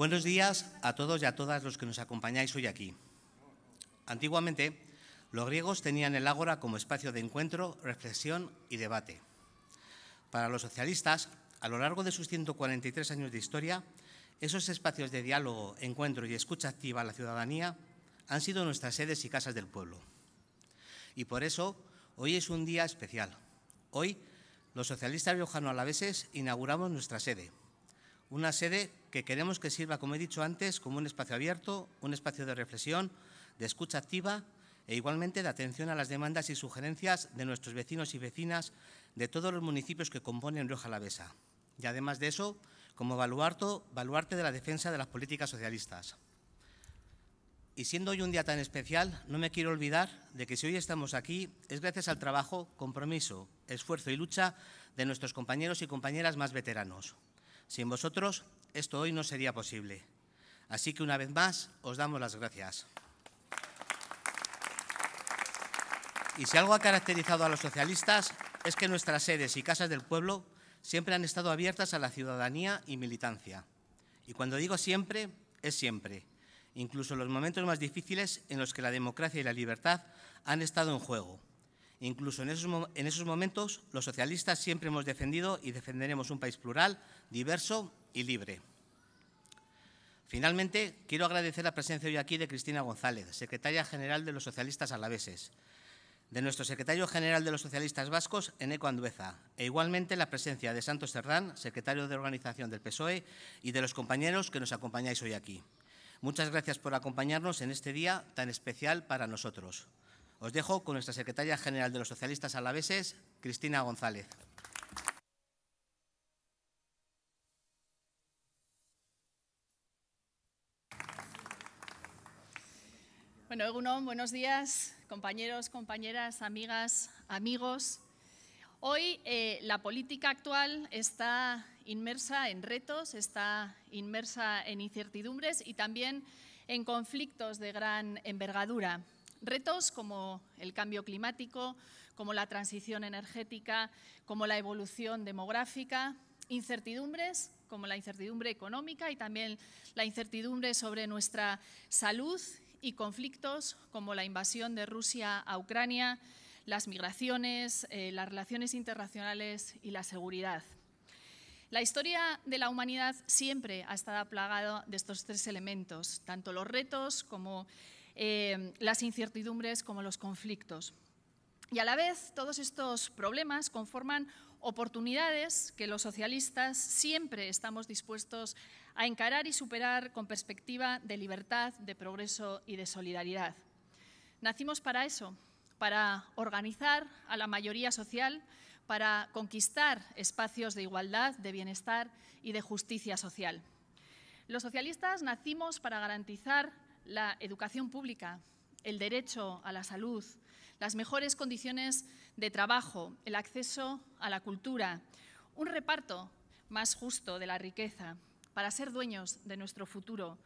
Buenos días a todos y a todas los que nos acompañáis hoy aquí. Antiguamente, los griegos tenían el ágora como espacio de encuentro, reflexión y debate. Para los socialistas, a lo largo de sus 143 años de historia, esos espacios de diálogo, encuentro y escucha activa a la ciudadanía han sido nuestras sedes y casas del pueblo. Y por eso, hoy es un día especial. Hoy, los socialistas riojanos alaveses inauguramos nuestra sede, una sede que queremos que sirva, como he dicho antes, como un espacio abierto, un espacio de reflexión, de escucha activa e igualmente de atención a las demandas y sugerencias de nuestros vecinos y vecinas de todos los municipios que componen Rioja lavesa Y además de eso, como baluarte de la defensa de las políticas socialistas. Y siendo hoy un día tan especial, no me quiero olvidar de que si hoy estamos aquí es gracias al trabajo, compromiso, esfuerzo y lucha de nuestros compañeros y compañeras más veteranos. Sin vosotros esto hoy no sería posible. Así que una vez más os damos las gracias. Y si algo ha caracterizado a los socialistas es que nuestras sedes y casas del pueblo siempre han estado abiertas a la ciudadanía y militancia. Y cuando digo siempre, es siempre, incluso en los momentos más difíciles en los que la democracia y la libertad han estado en juego Incluso en esos, momentos, los socialistas siempre hemos defendido y defenderemos un país plural, diverso y libre. Finalmente, quiero agradecer la presencia hoy aquí de Cristina González, secretaria general de los socialistas alaveses, de nuestro secretario general de los socialistas vascos, Eneco Andueza, e igualmente la presencia de Santos Serrán, secretario de organización del PSOE, y de los compañeros que nos acompañáis hoy aquí. Muchas gracias por acompañarnos en este día tan especial para nosotros. Os dejo con nuestra secretaria general de los socialistas alaveses, Cristina González. Bueno, Egunon, buenos días, compañeros, compañeras, amigas, amigos. Hoy eh, la política actual está inmersa en retos, está inmersa en incertidumbres y también en conflictos de gran envergadura. Retos como el cambio climático, como la transición energética, como la evolución demográfica, incertidumbres como la incertidumbre económica y también la incertidumbre sobre nuestra salud y conflictos como la invasión de Rusia a Ucrania, las migraciones, eh, las relaciones internacionales y la seguridad. La historia de la humanidad siempre ha estado plagada de estos tres elementos, tanto los retos como Em, las incertidumbres como los conflictos. Y a la vez, todos estos problemas conforman oportunidades que los socialistas siempre estamos dispuestos a encarar y superar con perspectiva de libertad, de progreso y de solidaridad. Nacimos para eso, para organizar a la mayoría social, para conquistar espacios de igualdad, de bienestar y de justicia social. Los socialistas nacimos para garantizar la educación pública, el derecho a la salud, las mejores condiciones de trabajo, el acceso a la cultura, un reparto más justo de la riqueza, para ser dueños de nuestro futuro,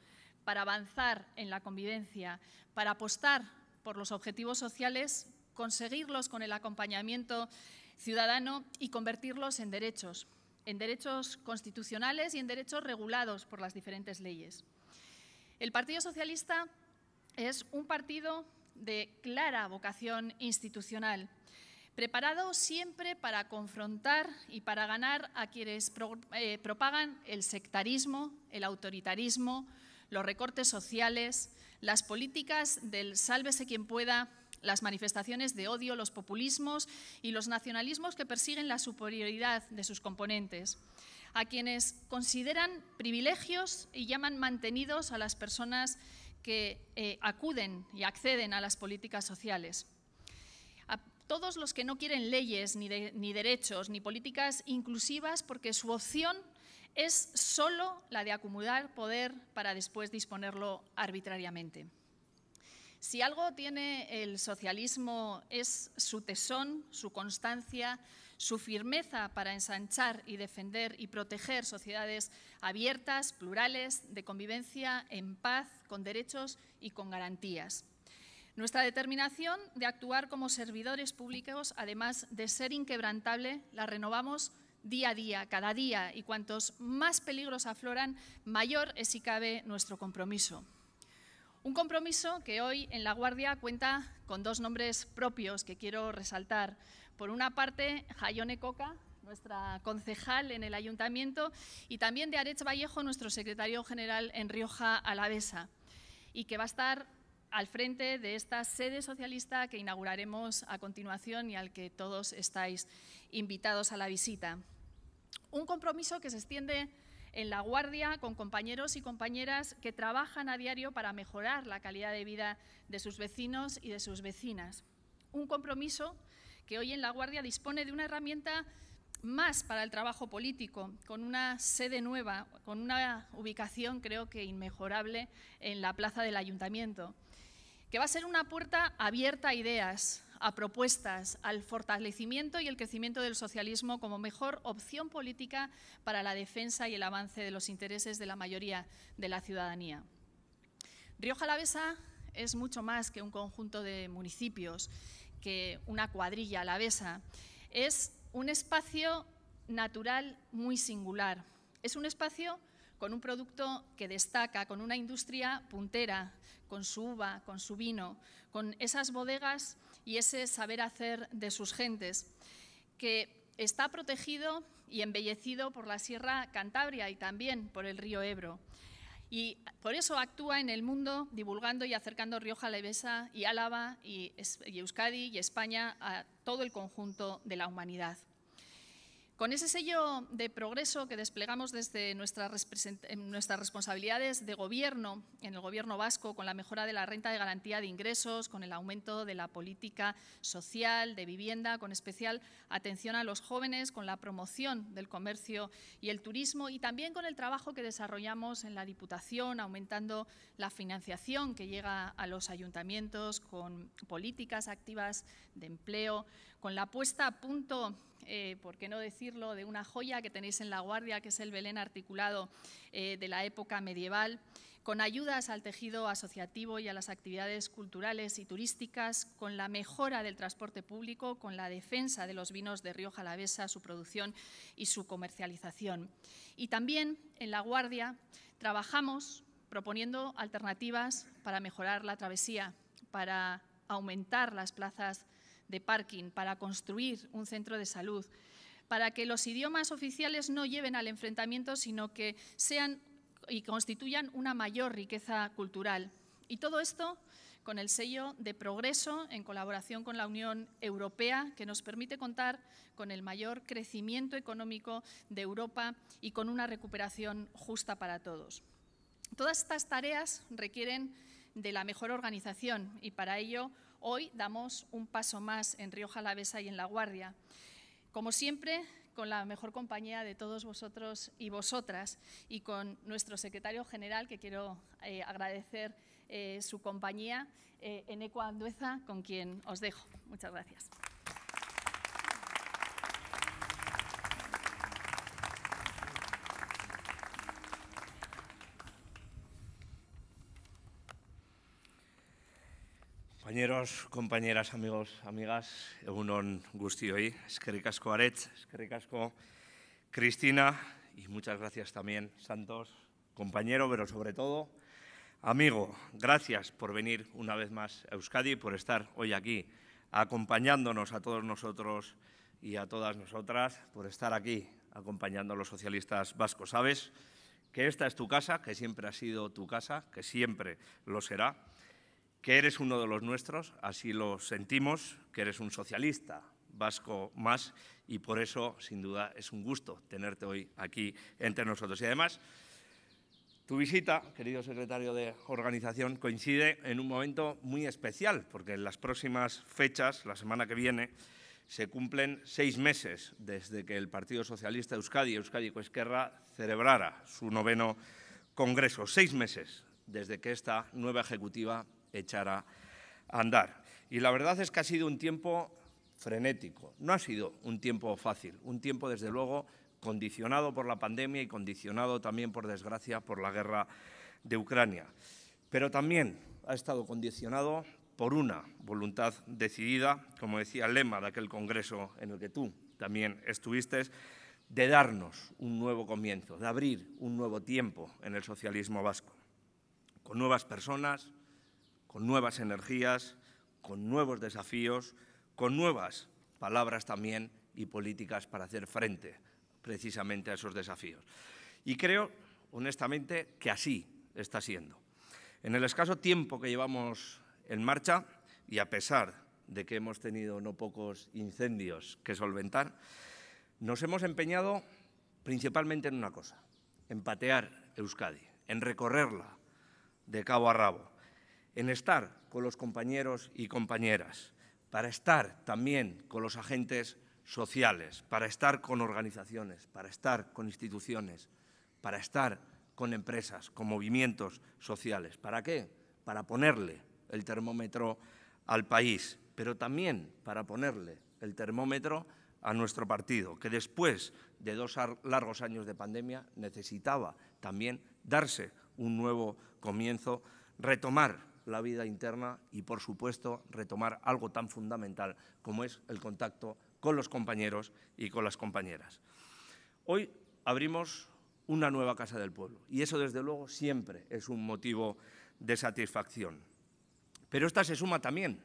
para avanzar en la convivencia, para apostar por los objetivos sociales, conseguirlos con el acompañamiento ciudadano y convertirlos en derechos, en derechos constitucionales y en derechos regulados por las diferentes leyes. El Partido Socialista es un partido de clara vocación institucional, preparado siempre para confrontar y para ganar a quienes eh, propagan el sectarismo, el autoritarismo, los recortes sociales, las políticas del sálvese quien pueda, las manifestaciones de odio, los populismos y los nacionalismos que persiguen la superioridad de sus componentes a quienes consideran privilegios y llaman mantenidos a las personas que eh, acuden y acceden a las políticas sociales. A todos los que no quieren leyes, ni, ni derechos, ni políticas inclusivas, porque su opción es solo la de acumular poder para después disponerlo arbitrariamente. Si algo tiene el socialismo es su tesón, su constancia, su firmeza para ensanchar y defender y proteger sociedades abiertas, plurales, de convivencia en paz, con derechos y con garantías. Nuestra determinación de actuar como servidores públicos, además de ser inquebrantable, la renovamos día a día, cada día, y cuantos más peligros afloran, mayor es si cabe nuestro compromiso. Un compromiso que hoy en La Guardia cuenta con dos nombres propios que quiero resaltar. Por una parte, Jayone Coca, nuestra concejal en el ayuntamiento, y también de Arech Vallejo, nuestro secretario general en Rioja Alavesa, y que va a estar al frente de esta sede socialista que inauguraremos a continuación y al que todos estáis invitados a la visita. Un compromiso que se extiende en la guardia con compañeros y compañeras que trabajan a diario para mejorar la calidad de vida de sus vecinos y de sus vecinas. Un compromiso que hoy en La Guardia dispone de una herramienta más para el trabajo político, con una sede nueva, con una ubicación creo que inmejorable en la plaza del ayuntamiento, que va a ser una puerta abierta a ideas, a propuestas, al fortalecimiento y el crecimiento del socialismo como mejor opción política para la defensa y el avance de los intereses de la mayoría de la ciudadanía. Rioja Lavesa es mucho más que un conjunto de municipios que una cuadrilla a la Es un espacio natural muy singular. Es un espacio con un producto que destaca, con una industria puntera, con su uva, con su vino, con esas bodegas y ese saber hacer de sus gentes, que está protegido y embellecido por la Sierra Cantabria y también por el río Ebro. Y por eso actúa en el mundo divulgando y acercando Rioja Levesa y Álava y Euskadi y España a todo el conjunto de la humanidad. Con ese sello de progreso que desplegamos desde eh, nuestras, responsabilidades de gobierno en el gobierno vasco, con la mejora de la renta de garantía de ingresos, con el aumento de la política social, de vivienda, con especial atención a los jóvenes, con la promoción del comercio y el turismo y también con el trabajo que desarrollamos en la Diputación, aumentando la financiación que llega a los ayuntamientos, con políticas activas de empleo, con la puesta a punto eh, por qué no decirlo, de una joya que tenéis en la guardia, que es el Belén articulado eh, de la época medieval, con ayudas al tejido asociativo y a las actividades culturales y turísticas, con la mejora del transporte público, con la defensa de los vinos de Río Jalavesa, su producción y su comercialización. Y también en la guardia trabajamos proponiendo alternativas para mejorar la travesía, para aumentar las plazas de parking, para construir un centro de salud, para que los idiomas oficiales no lleven al enfrentamiento, sino que sean y constituyan una mayor riqueza cultural. Y todo esto con el sello de progreso en colaboración con la Unión Europea, que nos permite contar con el mayor crecimiento económico de Europa y con una recuperación justa para todos. Todas estas tareas requieren de la mejor organización y para ello Hoy damos un paso más en Rioja Jalavesa y en La Guardia. Como siempre, con la mejor compañía de todos vosotros y vosotras y con nuestro secretario general, que quiero eh, agradecer eh, su compañía, eh, Eneco Andueza, con quien os dejo. Muchas gracias. Compañeros, compañeras, amigos, amigas, egunon hoy. eskerrik asko Aretz, eskerrik asko Cristina y muchas gracias también Santos, compañero, pero sobre todo amigo, gracias por venir una vez más a Euskadi, por estar hoy aquí acompañándonos a todos nosotros y a todas nosotras, por estar aquí acompañando a los socialistas vascos. Sabes que esta es tu casa, que siempre ha sido tu casa, que siempre lo será que eres uno de los nuestros, así lo sentimos, que eres un socialista vasco más y por eso, sin duda, es un gusto tenerte hoy aquí entre nosotros. Y además, tu visita, querido secretario de organización, coincide en un momento muy especial, porque en las próximas fechas, la semana que viene, se cumplen seis meses desde que el Partido Socialista de Euskadi, Euskadi Coesquerra, celebrara su noveno congreso. Seis meses desde que esta nueva ejecutiva echar a andar. Y la verdad es que ha sido un tiempo frenético, no ha sido un tiempo fácil, un tiempo desde luego condicionado por la pandemia y condicionado también, por desgracia, por la guerra de Ucrania. Pero también ha estado condicionado por una voluntad decidida, como decía el lema de aquel Congreso en el que tú también estuviste, de darnos un nuevo comienzo, de abrir un nuevo tiempo en el socialismo vasco, con nuevas personas, con nuevas energías, con nuevos desafíos, con nuevas palabras también y políticas para hacer frente precisamente a esos desafíos. Y creo, honestamente, que así está siendo. En el escaso tiempo que llevamos en marcha, y a pesar de que hemos tenido no pocos incendios que solventar, nos hemos empeñado principalmente en una cosa, en patear Euskadi, en recorrerla de cabo a rabo, en estar con los compañeros y compañeras, para estar también con los agentes sociales, para estar con organizaciones, para estar con instituciones, para estar con empresas, con movimientos sociales. ¿Para qué? Para ponerle el termómetro al país, pero también para ponerle el termómetro a nuestro partido, que después de dos largos años de pandemia necesitaba también darse un nuevo comienzo, retomar la vida interna y, por supuesto, retomar algo tan fundamental como es el contacto con los compañeros y con las compañeras. Hoy abrimos una nueva Casa del Pueblo y eso, desde luego, siempre es un motivo de satisfacción. Pero esta se suma también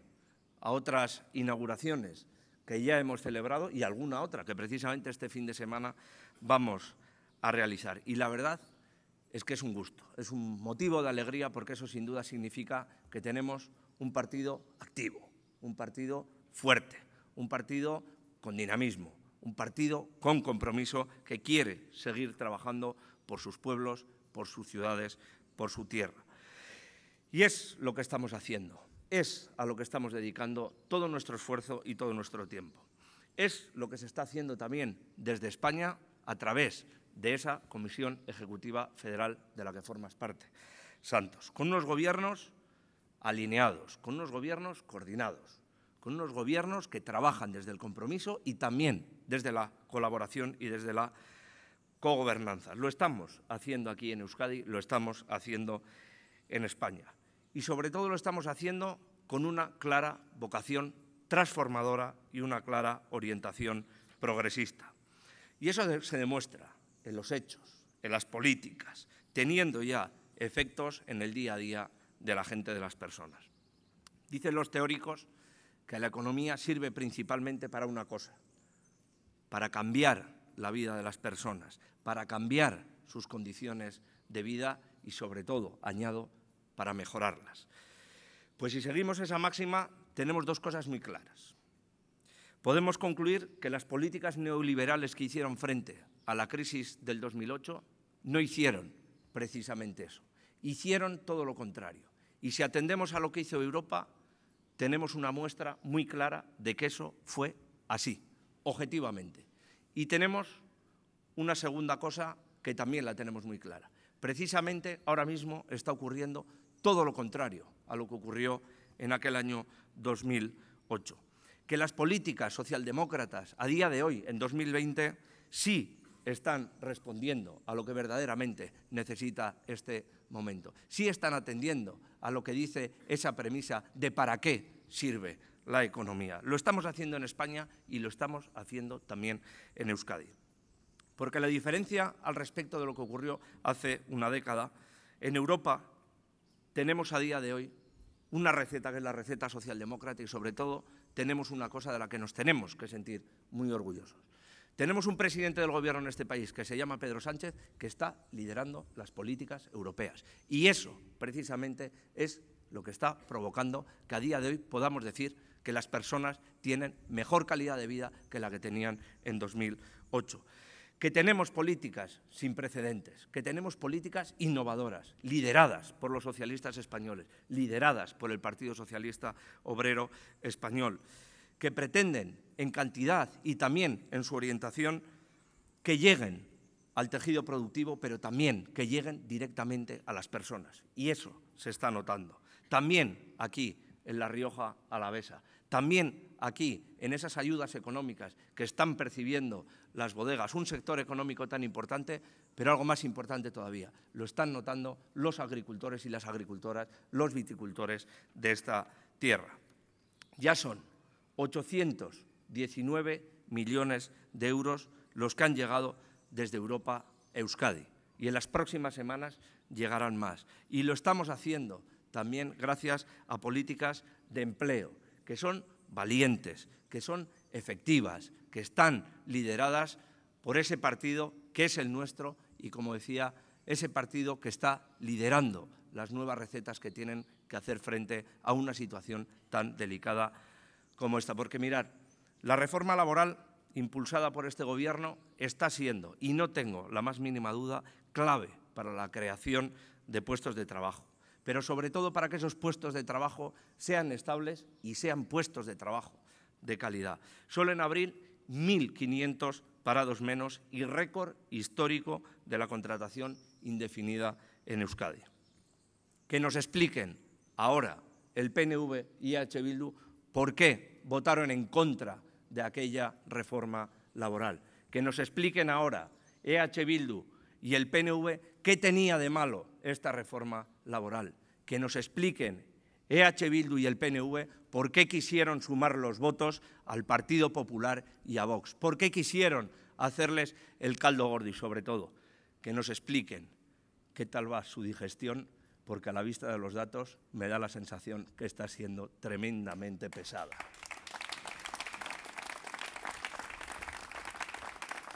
a otras inauguraciones que ya hemos celebrado y alguna otra que precisamente este fin de semana vamos a realizar. Y la verdad es que es un gusto, es un motivo de alegría porque eso sin duda significa que tenemos un partido activo, un partido fuerte, un partido con dinamismo, un partido con compromiso que quiere seguir trabajando por sus pueblos, por sus ciudades, por su tierra. Y es lo que estamos haciendo, es a lo que estamos dedicando todo nuestro esfuerzo y todo nuestro tiempo. Es lo que se está haciendo también desde España a través de esa Comisión Ejecutiva Federal de la que formas parte, Santos, con unos gobiernos alineados, con unos gobiernos coordinados, con unos gobiernos que trabajan desde el compromiso y también desde la colaboración y desde la cogobernanza. Lo estamos haciendo aquí en Euskadi, lo estamos haciendo en España y sobre todo lo estamos haciendo con una clara vocación transformadora y una clara orientación progresista. Y eso se demuestra en los hechos, en las políticas, teniendo ya efectos en el día a día de la gente, de las personas. Dicen los teóricos que la economía sirve principalmente para una cosa, para cambiar la vida de las personas, para cambiar sus condiciones de vida y sobre todo, añado, para mejorarlas. Pues si seguimos esa máxima, tenemos dos cosas muy claras. Podemos concluir que las políticas neoliberales que hicieron frente a la crisis del 2008 no hicieron precisamente eso, hicieron todo lo contrario. Y si atendemos a lo que hizo Europa, tenemos una muestra muy clara de que eso fue así, objetivamente. Y tenemos una segunda cosa que también la tenemos muy clara. Precisamente ahora mismo está ocurriendo todo lo contrario a lo que ocurrió en aquel año 2008 que las políticas socialdemócratas a día de hoy, en 2020, sí están respondiendo a lo que verdaderamente necesita este momento. Sí están atendiendo a lo que dice esa premisa de para qué sirve la economía. Lo estamos haciendo en España y lo estamos haciendo también en Euskadi. Porque la diferencia al respecto de lo que ocurrió hace una década, en Europa tenemos a día de hoy una receta que es la receta socialdemócrata y sobre todo tenemos una cosa de la que nos tenemos que sentir muy orgullosos. Tenemos un presidente del gobierno en este país que se llama Pedro Sánchez, que está liderando las políticas europeas. Y eso, precisamente, es lo que está provocando que a día de hoy podamos decir que las personas tienen mejor calidad de vida que la que tenían en 2008 que tenemos políticas sin precedentes, que tenemos políticas innovadoras, lideradas por los socialistas españoles, lideradas por el Partido Socialista Obrero Español, que pretenden en cantidad y también en su orientación que lleguen al tejido productivo, pero también que lleguen directamente a las personas. Y eso se está notando. También aquí, en La Rioja Alavesa, también aquí, en esas ayudas económicas que están percibiendo las bodegas, un sector económico tan importante, pero algo más importante todavía, lo están notando los agricultores y las agricultoras, los viticultores de esta tierra. Ya son 819 millones de euros los que han llegado desde Europa a Euskadi y en las próximas semanas llegarán más. Y lo estamos haciendo también gracias a políticas de empleo, que son valientes, que son efectivas, que están lideradas por ese partido que es el nuestro y, como decía, ese partido que está liderando las nuevas recetas que tienen que hacer frente a una situación tan delicada como esta. Porque mirar, la reforma laboral impulsada por este Gobierno está siendo, y no tengo la más mínima duda, clave para la creación de puestos de trabajo pero sobre todo para que esos puestos de trabajo sean estables y sean puestos de trabajo de calidad. Solo en abril, 1.500 parados menos y récord histórico de la contratación indefinida en Euskadi. Que nos expliquen ahora el PNV y EH Bildu por qué votaron en contra de aquella reforma laboral. Que nos expliquen ahora EH Bildu y el PNV qué tenía de malo esta reforma laboral. Que nos expliquen EH Bildu y el PNV por qué quisieron sumar los votos al Partido Popular y a Vox, por qué quisieron hacerles el caldo gordo y sobre todo que nos expliquen qué tal va su digestión porque a la vista de los datos me da la sensación que está siendo tremendamente pesada.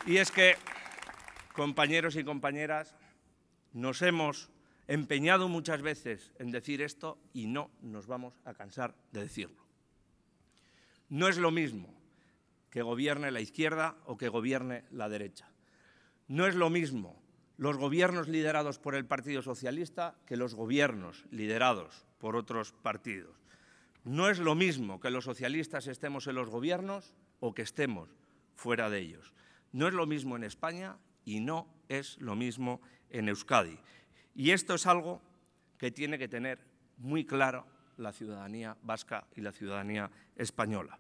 Y es que, compañeros y compañeras, nos hemos empeñado muchas veces en decir esto y no nos vamos a cansar de decirlo. No es lo mismo que gobierne la izquierda o que gobierne la derecha. No es lo mismo los gobiernos liderados por el Partido Socialista que los gobiernos liderados por otros partidos. No es lo mismo que los socialistas estemos en los gobiernos o que estemos fuera de ellos. No es lo mismo en España y no es lo mismo en Euskadi. Y esto es algo que tiene que tener muy claro la ciudadanía vasca y la ciudadanía española.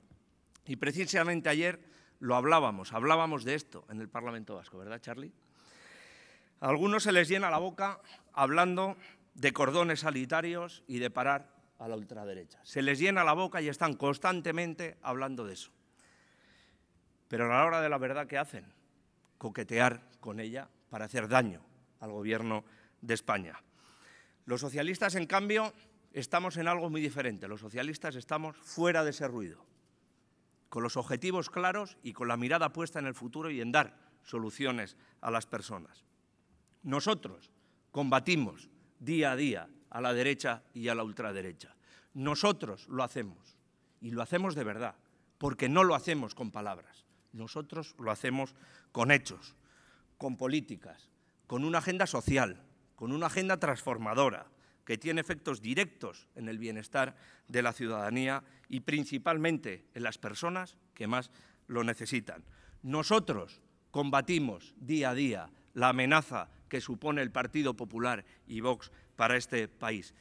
Y precisamente ayer lo hablábamos, hablábamos de esto en el Parlamento Vasco, ¿verdad, Charlie? A algunos se les llena la boca hablando de cordones sanitarios y de parar a la ultraderecha. Se les llena la boca y están constantemente hablando de eso. Pero a la hora de la verdad, ¿qué hacen? Coquetear con ella para hacer daño al gobierno de España. Los socialistas, en cambio, estamos en algo muy diferente. Los socialistas estamos fuera de ese ruido, con los objetivos claros y con la mirada puesta en el futuro y en dar soluciones a las personas. Nosotros combatimos día a día a la derecha y a la ultraderecha. Nosotros lo hacemos y lo hacemos de verdad, porque no lo hacemos con palabras, nosotros lo hacemos con hechos, con políticas, con una agenda social, con una agenda transformadora que tiene efectos directos en el bienestar de la ciudadanía y principalmente en las personas que más lo necesitan. Nosotros combatimos día a día la amenaza que supone el Partido Popular y Vox para este país.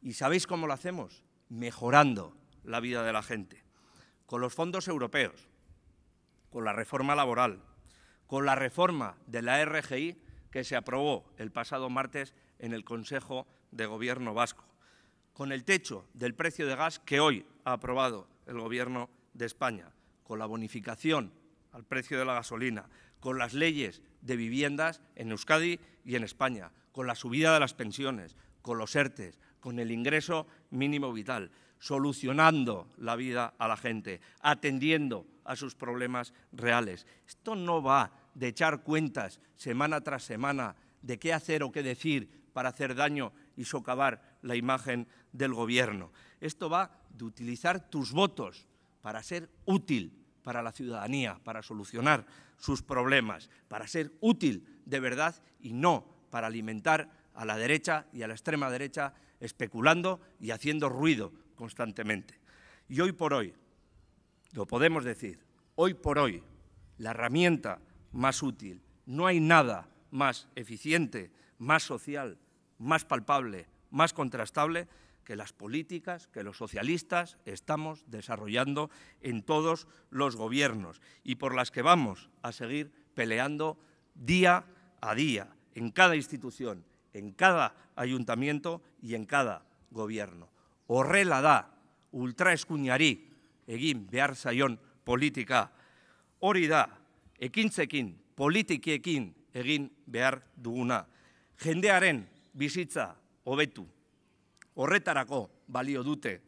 ¿Y sabéis cómo lo hacemos? Mejorando la vida de la gente. Con los fondos europeos, con la reforma laboral, con la reforma de la RGI que se aprobó el pasado martes en el Consejo de Gobierno vasco, con el techo del precio de gas que hoy ha aprobado el Gobierno de España, con la bonificación al precio de la gasolina, con las leyes de viviendas en Euskadi y en España, con la subida de las pensiones, con los ERTES, con el ingreso mínimo vital, solucionando la vida a la gente, atendiendo a sus problemas reales. Esto no va de echar cuentas semana tras semana de qué hacer o qué decir para hacer daño y socavar la imagen del gobierno. Esto va de utilizar tus votos para ser útil para la ciudadanía, para solucionar sus problemas, para ser útil de verdad y no para alimentar a la derecha y a la extrema derecha especulando y haciendo ruido constantemente. Y hoy por hoy, lo podemos decir, hoy por hoy, la herramienta más útil. No hay nada más eficiente, más social, más palpable, más contrastable que las políticas que los socialistas estamos desarrollando en todos los gobiernos y por las que vamos a seguir peleando día a día, en cada institución, en cada ayuntamiento y en cada gobierno. da, ultra egin behar politika. ekintzekin, politikiekin egin behar duguna. Jendearen bizitza hobetu, horretarako balio dute,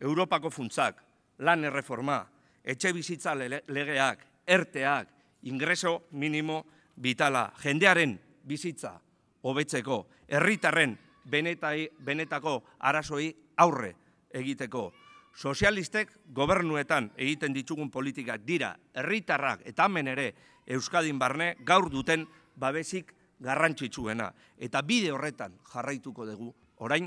Europako funtzak, lan erreforma, etxe bizitza legeak, erteak, ingreso minimo bitala. Jendearen bizitza hobetzeko, herritarren benetako arazoi aurre egiteko sozialistek gobernuetan egiten ditugun politikak dira, herritarrak eta hemen ere Euskadin barne gaur duten babesik garrantzitsuena. Eta bide horretan jarraituko dugu orain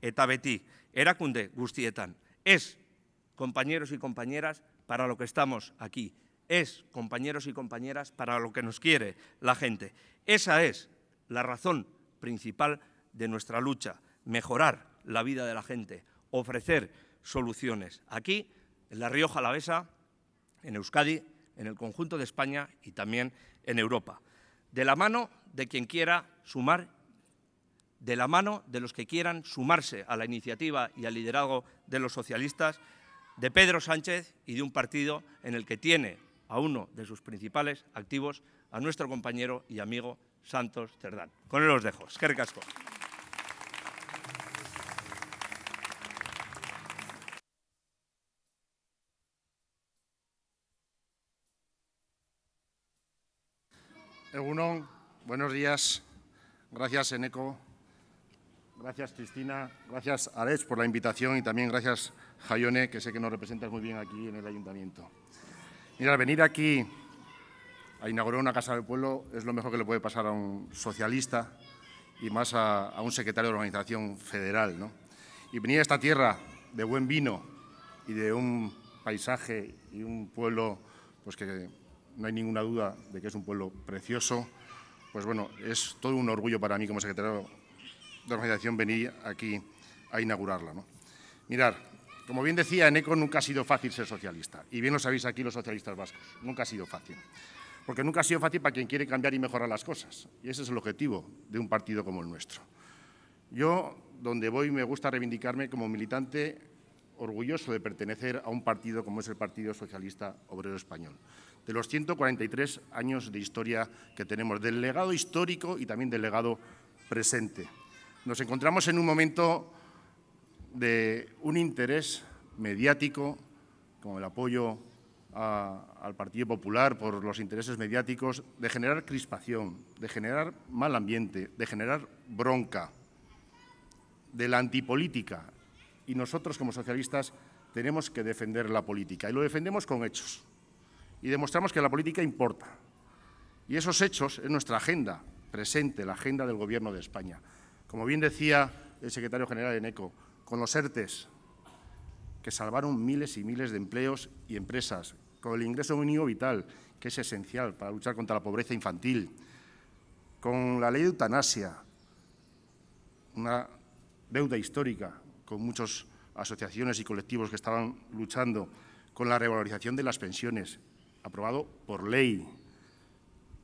eta beti erakunde guztietan. Ez, compañeros y compañeras, para lo que estamos aquí. Es, compañeros y compañeras, para lo que nos quiere la gente. Esa es la razón principal de nuestra lucha, mejorar la vida de la gente, ofrecer... soluciones. Aquí, en la Rioja Alavesa, en Euskadi, en el conjunto de España y también en Europa. De la mano de quien quiera sumar, de la mano de los que quieran sumarse a la iniciativa y al liderazgo de los socialistas, de Pedro Sánchez y de un partido en el que tiene a uno de sus principales activos, a nuestro compañero y amigo Santos Cerdán. Con él los dejo. Es que Buenos días. Gracias, Eneco. Gracias, Cristina. Gracias, Ares, por la invitación y también gracias, Jayone, que sé que nos representas muy bien aquí en el Ayuntamiento. Mira, venir aquí a inaugurar una Casa del Pueblo es lo mejor que le puede pasar a un socialista y más a, un secretario de organización federal, ¿no? Y venir a esta tierra de buen vino y de un paisaje y un pueblo pues que no hay ninguna duda de que es un pueblo precioso, pues bueno, es todo un orgullo para mí como secretario de organización venir aquí a inaugurarla. Mirar, como bien decía, en ECO nunca ha sido fácil ser socialista, y bien lo sabéis aquí los socialistas vascos, nunca ha sido fácil. Porque nunca ha sido fácil para quien quiere cambiar y mejorar las cosas, y ese es el objetivo de un partido como el nuestro. Yo, donde voy, me gusta reivindicarme como militante orgulloso de pertenecer a un partido como es el Partido Socialista Obrero Español de los 143 años de historia que tenemos, del legado histórico y también del legado presente. Nos encontramos en un momento de un interés mediático, con el apoyo al Partido Popular por los intereses mediáticos, de generar crispación, de generar mal ambiente, de generar bronca, de la antipolítica. Y nosotros como socialistas tenemos que defender la política y lo defendemos con hechos y demostramos que la política importa. Y esos hechos en nuestra agenda presente, la agenda del Gobierno de España. Como bien decía el secretario general de ENECO, con los ERTES, que salvaron miles y miles de empleos y empresas, con el ingreso mínimo vital, que es esencial para luchar contra la pobreza infantil, con la ley de eutanasia, una deuda histórica con muchas asociaciones y colectivos que estaban luchando, con la revalorización de las pensiones aprobado por ley,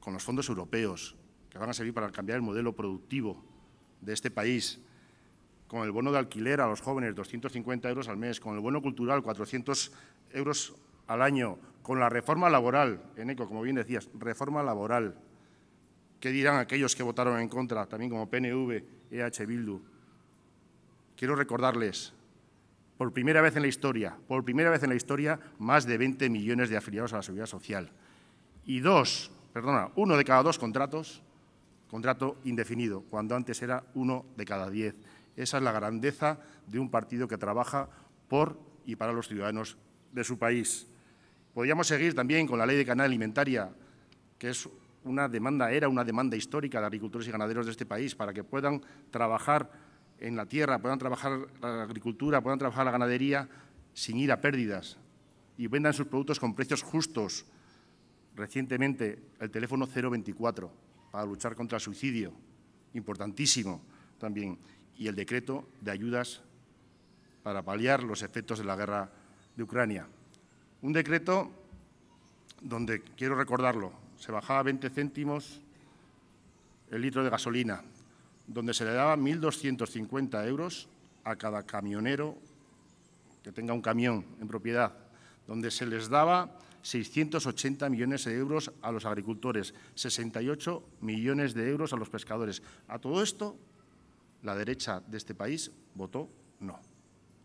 con los fondos europeos, que van a servir para cambiar el modelo productivo de este país, con el bono de alquiler a los jóvenes, 250 euros al mes, con el bono cultural, 400 euros al año, con la reforma laboral, eco, como bien decías, reforma laboral. ¿Qué dirán aquellos que votaron en contra, también como PNV, EH Bildu? Quiero recordarles por primera vez en la historia, por primera vez en la historia, más de 20 millones de afiliados a la Seguridad Social. Y dos, perdona, uno de cada dos contratos, contrato indefinido, cuando antes era uno de cada diez. Esa es la grandeza de un partido que trabaja por y para los ciudadanos de su país. Podríamos seguir también con la ley de canal alimentaria, que es una demanda, era una demanda histórica de agricultores y ganaderos de este país para que puedan trabajar en la tierra, puedan trabajar la agricultura, puedan trabajar la ganadería sin ir a pérdidas y vendan sus productos con precios justos. Recientemente, el teléfono 024 para luchar contra el suicidio, importantísimo también, y el decreto de ayudas para paliar los efectos de la guerra de Ucrania. Un decreto donde, quiero recordarlo, se bajaba 20 céntimos el litro de gasolina, donde se le daba 1.250 euros a cada camionero que tenga un camión en propiedad, donde se les daba 680 millones de euros a los agricultores, 68 millones de euros a los pescadores. A todo esto, la derecha de este país votó no.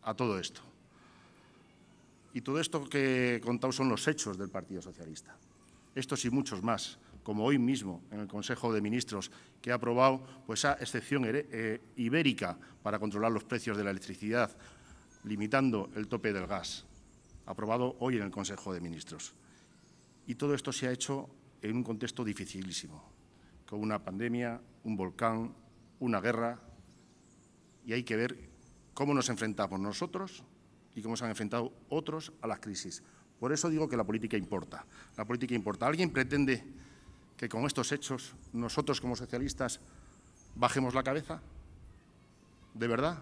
A todo esto. Y todo esto que he contado son los hechos del Partido Socialista. Estos y muchos más como hoy mismo en el Consejo de Ministros, que ha aprobado pues, esa excepción eh, ibérica para controlar los precios de la electricidad, limitando el tope del gas, aprobado hoy en el Consejo de Ministros. Y todo esto se ha hecho en un contexto dificilísimo, con una pandemia, un volcán, una guerra, y hay que ver cómo nos enfrentamos nosotros y cómo se han enfrentado otros a las crisis. Por eso digo que la política importa. La política importa. ¿Alguien pretende que con estos hechos nosotros como socialistas bajemos la cabeza? ¿De verdad?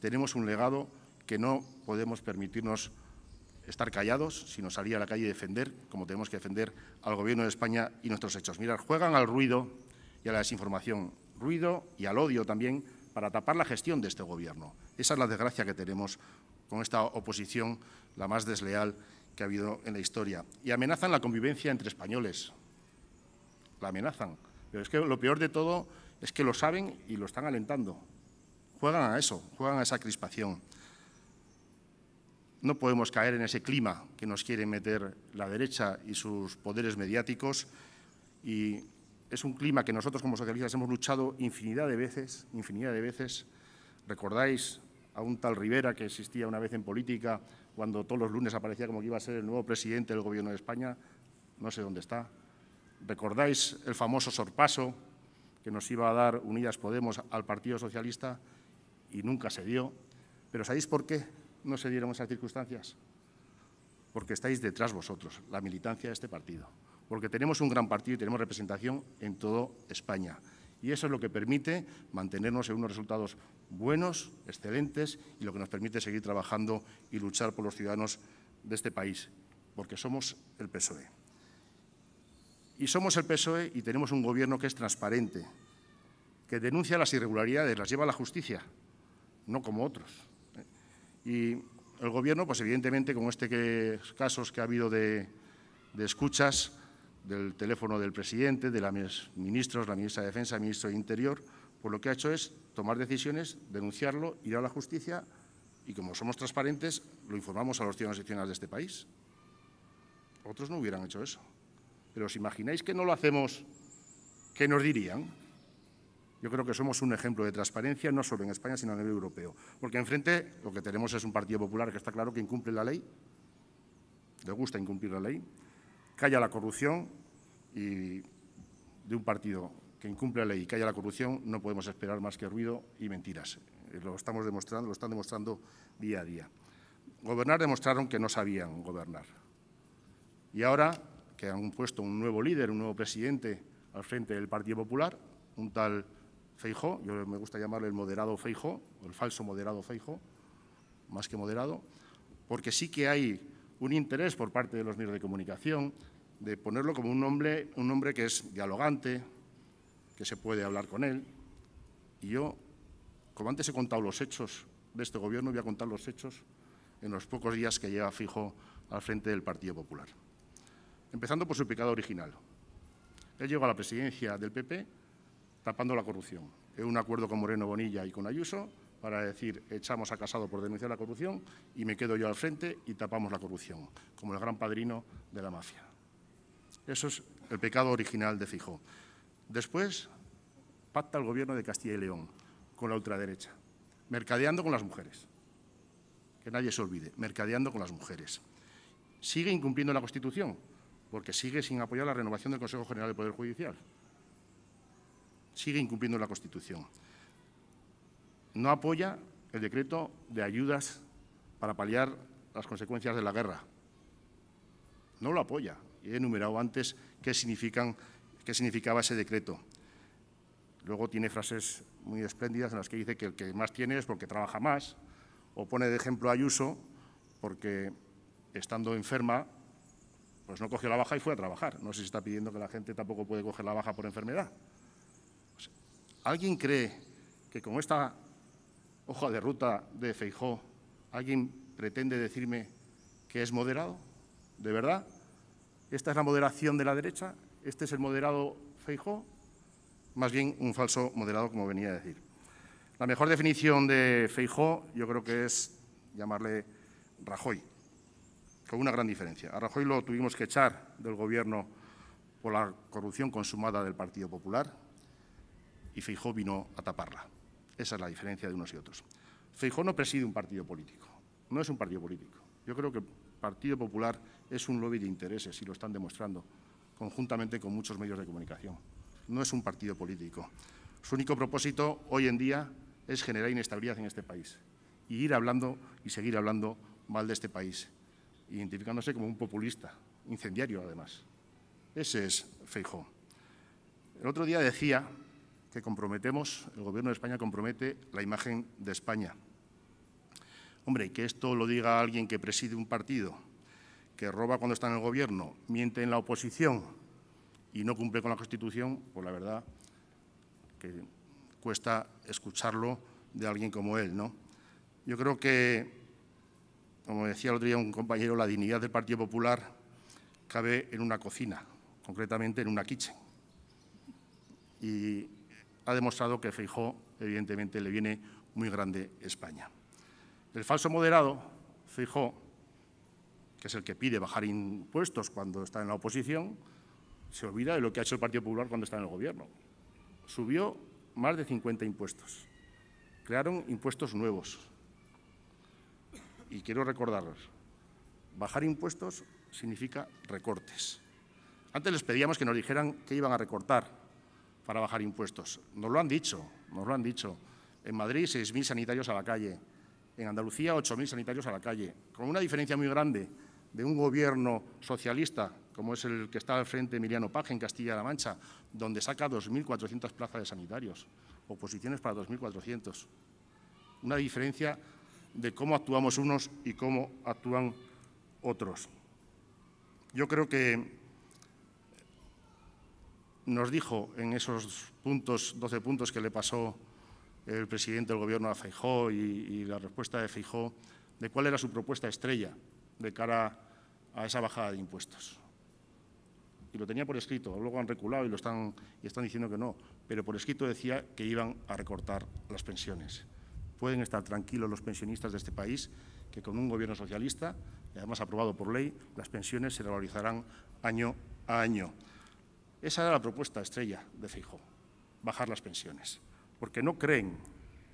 Tenemos un legado que no podemos permitirnos estar callados, sino salir a la calle y defender, como tenemos que defender al Gobierno de España y nuestros hechos. Mirad, juegan al ruido y a la desinformación, ruido y al odio también, para tapar la gestión de este Gobierno. Esa es la desgracia que tenemos con esta oposición, la más desleal que ha habido en la historia. Y amenazan la convivencia entre españoles, la amenazan. Pero es que lo peor de todo es que lo saben y lo están alentando. Juegan a eso, juegan a esa crispación. No podemos caer en ese clima que nos quiere meter la derecha y sus poderes mediáticos. Y es un clima que nosotros como socialistas hemos luchado infinidad de veces, infinidad de veces. ¿Recordáis a un tal Rivera que existía una vez en política cuando todos los lunes aparecía como que iba a ser el nuevo presidente del Gobierno de España? No sé dónde está, ¿Recordáis el famoso sorpaso que nos iba a dar Unidas Podemos al Partido Socialista y nunca se dio? ¿Pero sabéis por qué no se dieron esas circunstancias? Porque estáis detrás vosotros, la militancia de este partido. Porque tenemos un gran partido y tenemos representación en toda España. Y eso es lo que permite mantenernos en unos resultados buenos, excelentes, y lo que nos permite seguir trabajando y luchar por los ciudadanos de este país, porque somos el PSOE. Y somos el PSOE y tenemos un gobierno que es transparente, que denuncia las irregularidades, las lleva a la justicia, no como otros. ¿eh? Y el gobierno, pues evidentemente, con este que, casos que ha habido de, escuchas del teléfono del presidente, de los ministros, la ministra de Defensa, el ministro de Interior, pues lo que ha hecho es tomar decisiones, denunciarlo, ir a la justicia y como somos transparentes, lo informamos a los ciudadanos y de este país. Otros no hubieran hecho eso. Pero os imagináis que no lo hacemos, ¿qué nos dirían? Yo creo que somos un ejemplo de transparencia, no solo en España, sino a nivel europeo. Porque enfrente lo que tenemos es un Partido Popular que está claro que incumple la ley, le gusta incumplir la ley, calla la corrupción y de un partido que incumple la ley y calla la corrupción no podemos esperar más que ruido y mentiras. Lo estamos demostrando, lo están demostrando día a día. Gobernar demostraron que no sabían gobernar. Y ahora que han puesto un nuevo líder, un nuevo presidente al frente del Partido Popular, un tal Feijo, yo me gusta llamarle el moderado o el falso moderado Feijo, más que moderado, porque sí que hay un interés por parte de los medios de comunicación de ponerlo como un hombre, un hombre que es dialogante, que se puede hablar con él. Y yo, como antes he contado los hechos de este gobierno, voy a contar los hechos en los pocos días que lleva fijo al frente del Partido Popular empezando por su pecado original. Él llegó a la presidencia del PP tapando la corrupción. Es un acuerdo con Moreno Bonilla y con Ayuso para decir echamos a Casado por denunciar la corrupción y me quedo yo al frente y tapamos la corrupción, como el gran padrino de la mafia. Eso es el pecado original de Fijó. Después pacta el gobierno de Castilla y León con la ultraderecha, mercadeando con las mujeres. Que nadie se olvide, mercadeando con las mujeres. Sigue incumpliendo la Constitución, porque sigue sin apoyar la renovación del Consejo General del Poder Judicial. Sigue incumpliendo la Constitución. No apoya el decreto de ayudas para paliar las consecuencias de la guerra. No lo apoya. Y He enumerado antes qué, significan, qué significaba ese decreto. Luego tiene frases muy espléndidas en las que dice que el que más tiene es porque trabaja más, o pone de ejemplo a Ayuso porque estando enferma pues no cogió la baja y fue a trabajar. No sé si está pidiendo que la gente tampoco puede coger la baja por enfermedad. ¿Alguien cree que con esta hoja de ruta de Feijó alguien pretende decirme que es moderado? ¿De verdad? ¿Esta es la moderación de la derecha? ¿Este es el moderado Feijó? Más bien un falso moderado, como venía a decir. La mejor definición de Feijó yo creo que es llamarle Rajoy con una gran diferencia. A Rajoy lo tuvimos que echar del gobierno por la corrupción consumada del Partido Popular y Feijó vino a taparla. Esa es la diferencia de unos y otros. Feijó no preside un partido político, no es un partido político. Yo creo que el Partido Popular es un lobby de intereses y lo están demostrando conjuntamente con muchos medios de comunicación. No es un partido político. Su único propósito hoy en día es generar inestabilidad en este país y ir hablando y seguir hablando mal de este país identificándose como un populista, incendiario además. Ese es Feijó. El otro día decía que comprometemos, el Gobierno de España compromete la imagen de España. Hombre, que esto lo diga alguien que preside un partido, que roba cuando está en el Gobierno, miente en la oposición y no cumple con la Constitución, pues la verdad que cuesta escucharlo de alguien como él, ¿no? Yo creo que como decía el otro día un compañero, la dignidad del Partido Popular cabe en una cocina, concretamente en una kitchen. Y ha demostrado que Feijó, evidentemente, le viene muy grande España. El falso moderado, Feijó, que es el que pide bajar impuestos cuando está en la oposición, se olvida de lo que ha hecho el Partido Popular cuando está en el gobierno. Subió más de 50 impuestos. Crearon impuestos nuevos y quiero recordarles, bajar impuestos significa recortes. Antes les pedíamos que nos dijeran qué iban a recortar para bajar impuestos. Nos lo han dicho, nos lo han dicho. En Madrid 6.000 sanitarios a la calle, en Andalucía 8.000 sanitarios a la calle, con una diferencia muy grande de un gobierno socialista, como es el que está al frente Emiliano Paje en Castilla-La Mancha, donde saca 2.400 plazas de sanitarios, oposiciones para 2.400. Una diferencia de cómo actuamos unos y cómo actúan otros. Yo creo que nos dijo en esos puntos, 12 puntos que le pasó el presidente del Gobierno a Feijó y, la respuesta de Feijó, de cuál era su propuesta estrella de cara a esa bajada de impuestos. Y lo tenía por escrito, luego han reculado y, lo están, y están diciendo que no, pero por escrito decía que iban a recortar las pensiones. Pueden estar tranquilos los pensionistas de este país que con un gobierno socialista, y además aprobado por ley, las pensiones se revalorizarán año a año. Esa era la propuesta estrella de Feijóo, bajar las pensiones, porque no creen,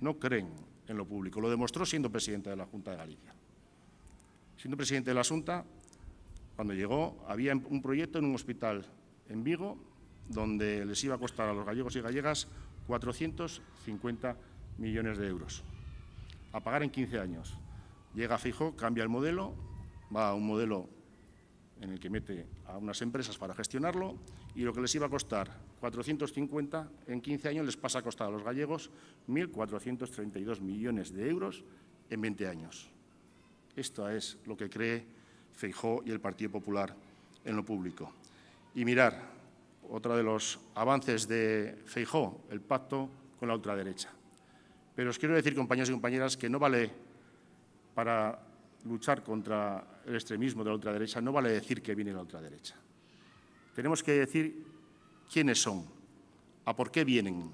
no creen en lo público. Lo demostró siendo presidente de la Junta de Galicia. Siendo presidente de la Junta, cuando llegó, había un proyecto en un hospital en Vigo donde les iba a costar a los gallegos y gallegas 450 millones de euros a pagar en 15 años. Llega fijo, cambia el modelo, va a un modelo en el que mete a unas empresas para gestionarlo y lo que les iba a costar 450 en 15 años les pasa a costar a los gallegos 1.432 millones de euros en 20 años. Esto es lo que cree Feijó y el Partido Popular en lo público. Y mirar, otro de los avances de Feijó, el pacto con la ultraderecha. Pero os quiero decir, compañeros y compañeras, que no vale para luchar contra el extremismo de la ultraderecha, no vale decir que viene la ultraderecha. Tenemos que decir quiénes son, a por qué vienen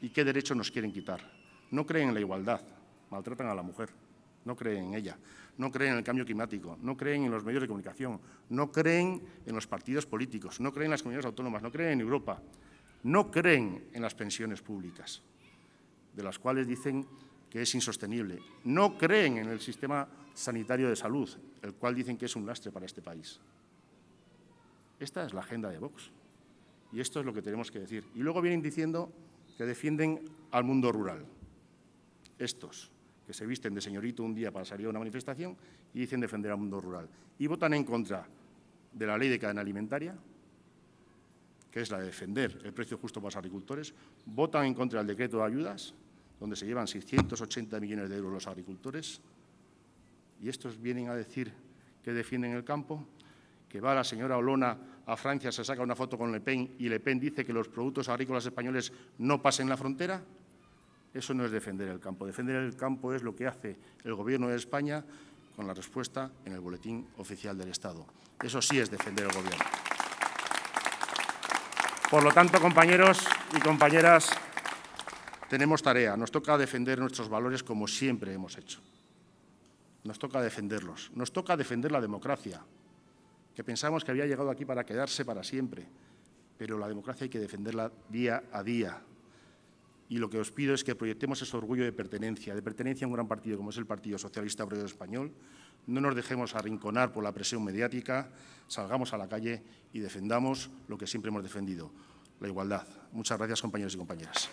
y qué derechos nos quieren quitar. No creen en la igualdad, maltratan a la mujer, no creen en ella, no creen en el cambio climático, no creen en los medios de comunicación, no creen en los partidos políticos, no creen en las comunidades autónomas, no creen en Europa, no creen en las pensiones públicas de las cuales dicen que es insostenible. No creen en el sistema sanitario de salud, el cual dicen que es un lastre para este país. Esta es la agenda de Vox. Y esto es lo que tenemos que decir. Y luego vienen diciendo que defienden al mundo rural. Estos, que se visten de señorito un día para salir a una manifestación y dicen defender al mundo rural. Y votan en contra de la ley de cadena alimentaria, que es la de defender el precio justo para los agricultores, votan en contra del decreto de ayudas, donde se llevan 680 millones de euros los agricultores, y estos vienen a decir que defienden el campo, que va la señora Olona a Francia, se saca una foto con Le Pen y Le Pen dice que los productos agrícolas españoles no pasen la frontera. Eso no es defender el campo. Defender el campo es lo que hace el Gobierno de España con la respuesta en el Boletín Oficial del Estado. Eso sí es defender el Gobierno. Por lo tanto, compañeros y compañeras, tenemos tarea, nos toca defender nuestros valores como siempre hemos hecho. Nos toca defenderlos, nos toca defender la democracia, que pensamos que había llegado aquí para quedarse para siempre, pero la democracia hay que defenderla día a día. Y lo que os pido es que proyectemos ese orgullo de pertenencia, de pertenencia a un gran partido como es el Partido Socialista Obrero Español. No nos dejemos arrinconar por la presión mediática, salgamos a la calle y defendamos lo que siempre hemos defendido, la igualdad. Muchas gracias, compañeros y compañeras.